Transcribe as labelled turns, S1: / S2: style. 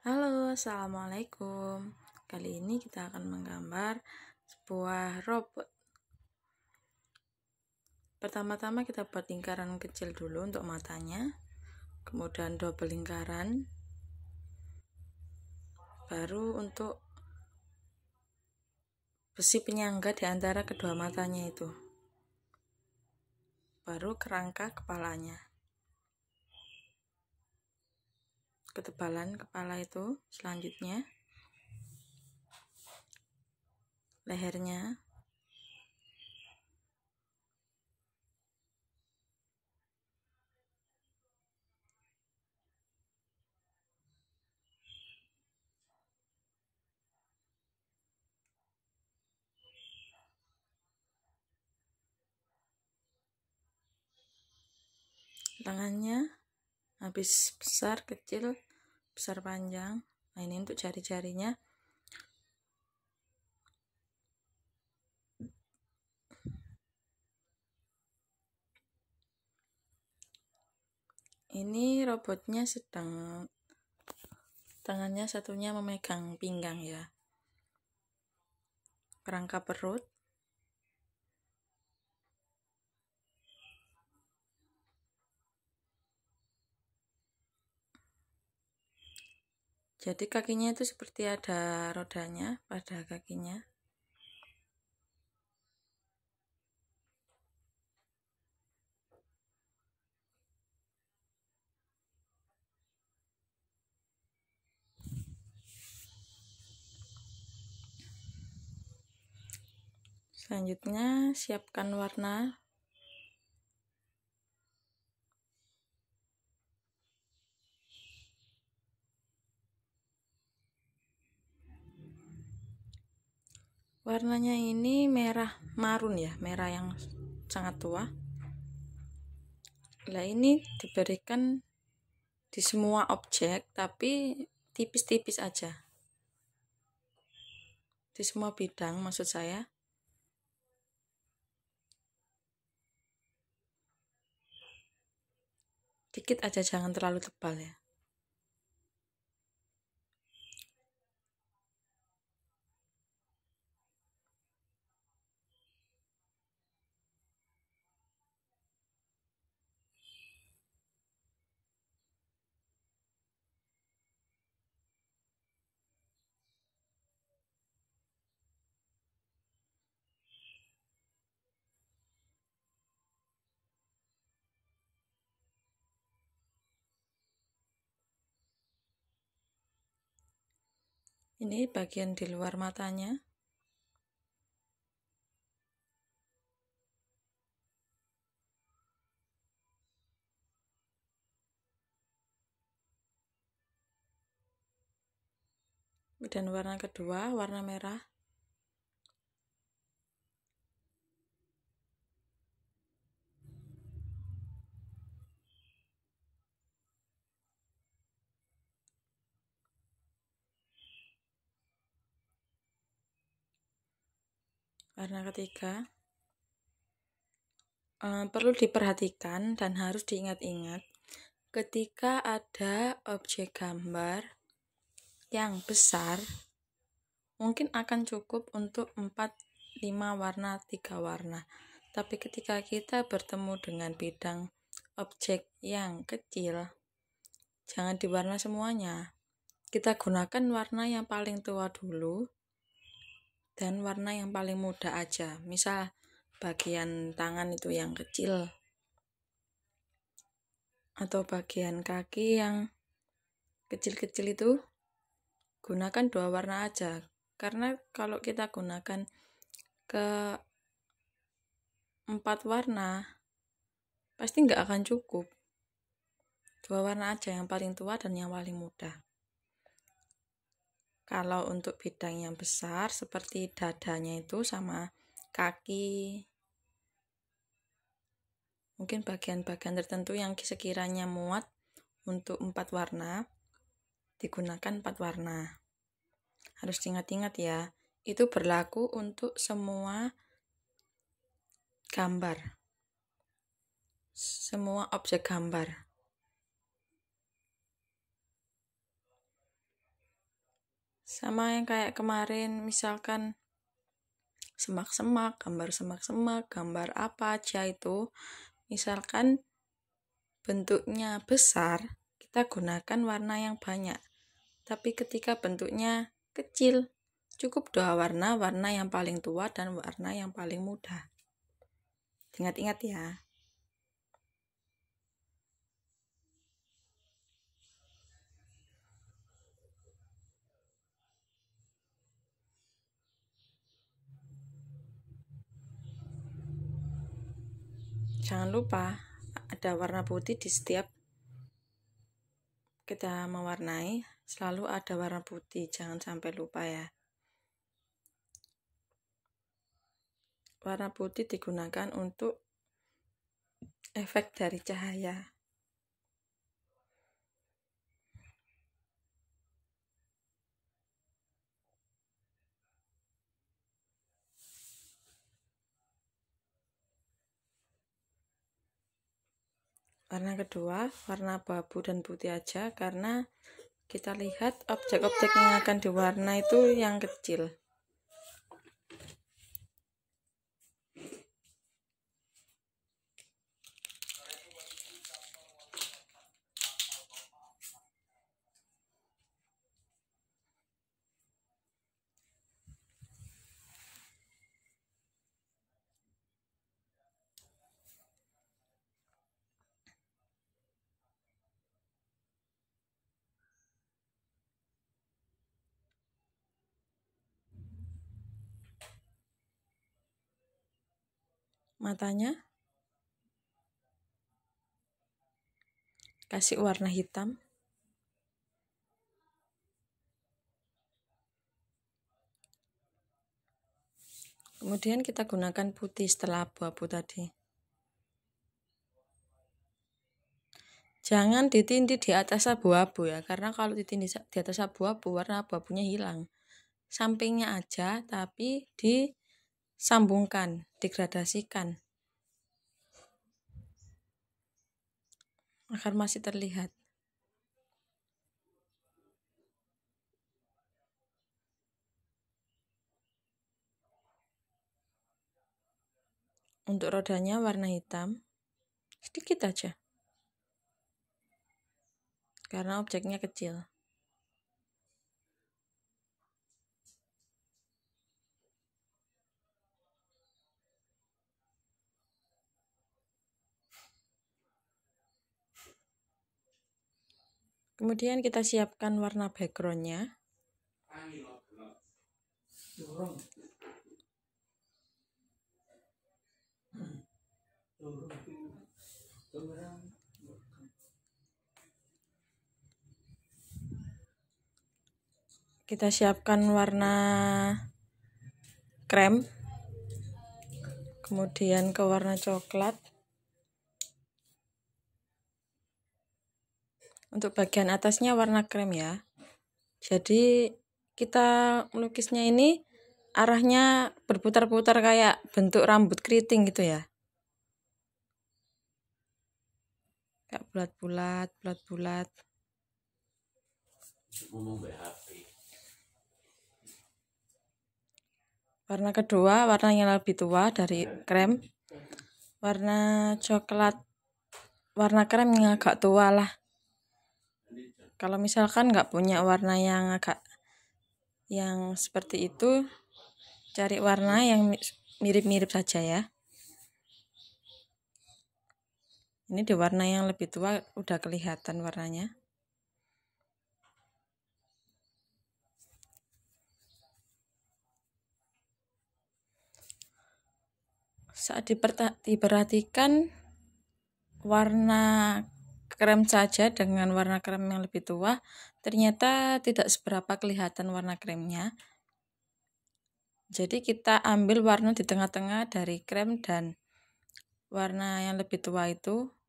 S1: Halo, Assalamualaikum Kali ini kita akan menggambar sebuah robot Pertama-tama kita buat lingkaran kecil dulu untuk matanya Kemudian double lingkaran Baru untuk besi penyangga di antara kedua matanya itu Baru kerangka kepalanya ketebalan kepala itu selanjutnya lehernya tangannya habis besar kecil besar panjang nah ini untuk jari-jarinya ini robotnya sedang tangannya satunya memegang pinggang ya kerangka perut Jadi kakinya itu seperti ada rodanya pada kakinya. Selanjutnya siapkan warna warnanya ini merah marun ya merah yang sangat tua lah ini diberikan di semua objek tapi tipis-tipis aja di semua bidang maksud saya dikit aja jangan terlalu tebal ya ini bagian di luar matanya dan warna kedua warna merah Warna ketiga uh, eh, perlu diperhatikan dan harus diingat-ingat ketika ada objek gambar yang besar mungkin akan cukup untuk 4 5 warna 3 warna. Tapi ketika kita bertemu dengan bidang objek yang kecil jangan diwarna semuanya. Kita gunakan warna yang paling tua dulu dan warna yang paling mudah aja misal bagian tangan itu yang kecil atau bagian kaki yang kecil-kecil itu gunakan dua warna aja karena kalau kita gunakan ke empat warna pasti nggak akan cukup dua warna aja yang paling tua dan yang paling muda kalau untuk bidang yang besar seperti dadanya itu sama kaki. Mungkin bagian-bagian tertentu yang sekiranya muat untuk empat warna digunakan empat warna. Harus ingat-ingat ya, itu berlaku untuk semua gambar. Semua objek gambar. sama yang kayak kemarin misalkan semak-semak gambar semak-semak gambar apa aja itu misalkan bentuknya besar kita gunakan warna yang banyak tapi ketika bentuknya kecil cukup dua warna warna yang paling tua dan warna yang paling muda ingat-ingat ya jangan lupa ada warna putih di setiap kita mewarnai selalu ada warna putih jangan sampai lupa ya warna putih digunakan untuk efek dari cahaya warna kedua warna babu dan putih aja karena kita lihat objek-objek yang akan diwarna itu yang kecil matanya. Kasih warna hitam. Kemudian kita gunakan putih setelah abu-abu tadi. Jangan ditindih di atas abu-abu ya, karena kalau ditindih di atas abu-abu warna abu-abunya hilang. Sampingnya aja tapi di sambungkan, degradasikan agar masih terlihat. Untuk rodanya warna hitam, sedikit aja. Karena objeknya kecil. Kemudian kita siapkan warna backgroundnya. Kita siapkan warna krem, kemudian ke warna coklat. Untuk bagian atasnya warna krem ya. Jadi kita melukisnya ini arahnya berputar-putar kayak bentuk rambut keriting gitu ya. Kayak bulat-bulat, bulat-bulat. Warna kedua, warnanya lebih tua dari krem. Warna coklat, warna krem yang agak tua lah kalau misalkan nggak punya warna yang agak yang seperti itu cari warna yang mirip-mirip saja ya ini di warna yang lebih tua udah kelihatan warnanya saat diperhatikan warna krem saja dengan warna krem yang lebih tua, ternyata tidak seberapa kelihatan warna kremnya. Jadi kita ambil warna di tengah-tengah dari krem dan warna yang lebih tua itu